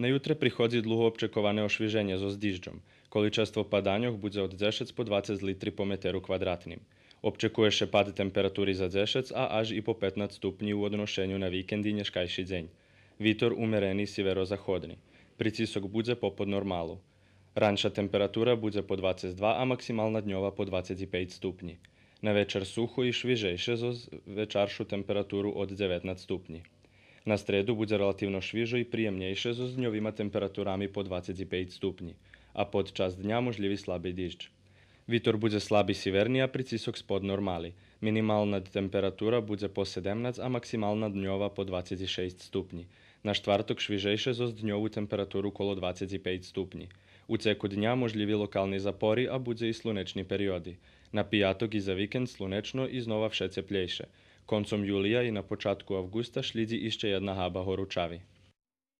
Na Najutre prihodzi dlugo občekovane ošviženje z ozdiždžom. Količestvo padanjov budze od 10 po 20 litri po meteru kvadratnim. Občekuje še pad temperaturi za 10, a až i po 15 stupnji u odnošenju na vikend i nješkajši dzenj. Vitor umereni sjeverozahodni. Pricisok budze popod normalu. Ranša temperatura budze po 22, a maksimalna dnjova po 25 stupnji. Na večer suho i švižejše zoz večaršu temperaturu od 19 stupnji. Na stredu bude relatívno šviežo i príjemnejšie so dňovými temperatúrami po 25 stupni, a podčas dňa možlivý slabý dešč. Вітер буде слабий сіверний, а притісок спод нормалі. Мінімальна температура буде по 17, а максимальна дньова по 26 ступні. На штварток швіжейше зо дньову температуру коло 25 ступні. У цеку дня можливі локальні запори, а будь і слунечні періоди. На п'яток і за вікенд слунечно і знова все тепліше. Концом юлія і на початку августа шліді іще одна габа горучаві.